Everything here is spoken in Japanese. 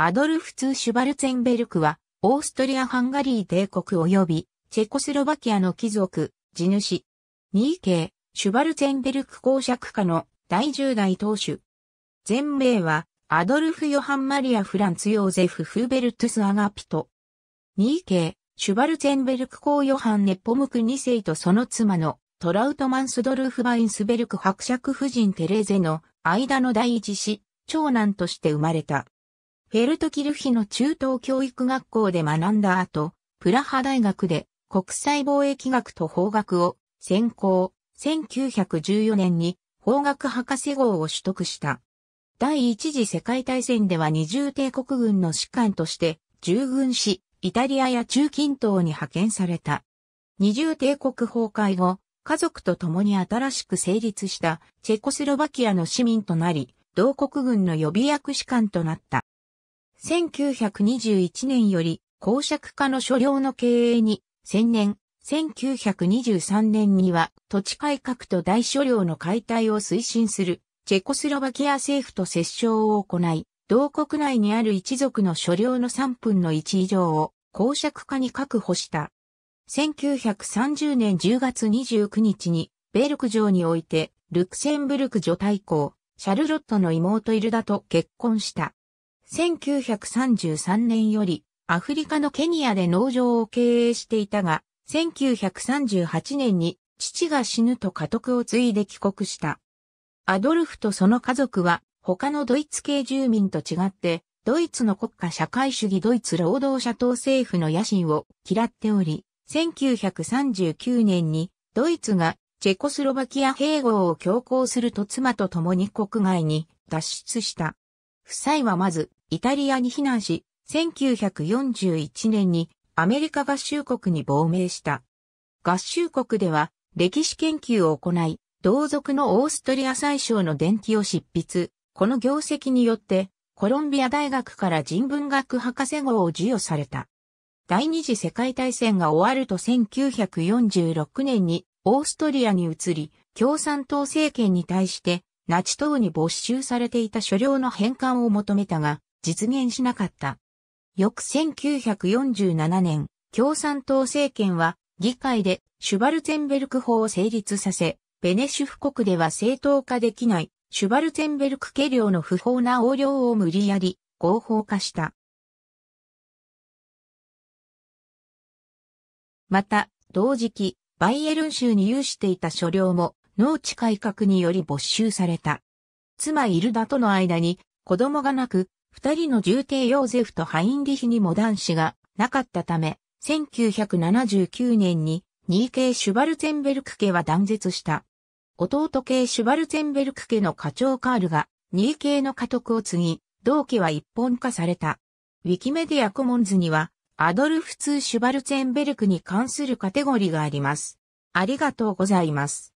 アドルフ・ツー・シュバルツェンベルクは、オーストリア・ハンガリー帝国及び、チェコスロバキアの貴族、地主。ニーケー、シュバルツェンベルク公爵家の第10代当主。前名は、アドルフ・ヨハン・マリア・フランツ・ヨーゼフ・フーベルトゥス・アガピト。ニーケー、シュバルツェンベルク公ヨハン・ネポムク2世とその妻のトラウトマンスドルフ・バインスベルク伯爵夫人テレーゼの間の第一子、長男として生まれた。フェルトキルヒの中等教育学校で学んだ後、プラハ大学で国際貿易学と法学を専攻、1914年に法学博士号を取得した。第一次世界大戦では二重帝国軍の士官として従軍し、イタリアや中近東に派遣された。二重帝国崩壊後、家族と共に新しく成立したチェコスロバキアの市民となり、同国軍の予備役士官となった。1921年より公爵家の所領の経営に専年、1923年には土地改革と大所領の解体を推進するチェコスロバキア政府と折衝を行い、同国内にある一族の所領の3分の1以上を公爵家に確保した。1930年10月29日にベルク城においてルクセンブルク女大公、シャルロットの妹イルダと結婚した。1933年よりアフリカのケニアで農場を経営していたが、1938年に父が死ぬと家督を継いで帰国した。アドルフとその家族は他のドイツ系住民と違って、ドイツの国家社会主義ドイツ労働者党政府の野心を嫌っており、1939年にドイツがチェコスロバキア併合を強行すると妻と共に国外に脱出した。夫妻はまず、イタリアに避難し、1941年にアメリカ合衆国に亡命した。合衆国では歴史研究を行い、同族のオーストリア最小の伝記を執筆。この業績によって、コロンビア大学から人文学博士号を授与された。第二次世界大戦が終わると1946年にオーストリアに移り、共産党政権に対してナチ党に没収されていた所領の返還を求めたが、実現しなかった。翌1947年、共産党政権は議会でシュバルツェンベルク法を成立させ、ベネシュフ国では正当化できないシュバルツェンベルク家領の不法な横領を無理やり合法化した。また、同時期、バイエルン州に有していた所領も農地改革により没収された。妻イルダとの間に子供がなく、二人の重帝ヨーゼフとハインリヒにも男子がなかったため、1979年にニーケシュバルツェンベルク家は断絶した。弟系シュバルツェンベルク家の課長カールが、ニー系の家督を継ぎ、同家は一本化された。ウィキメディアコモンズには、アドルフ・ツー・シュバルツェンベルクに関するカテゴリーがあります。ありがとうございます。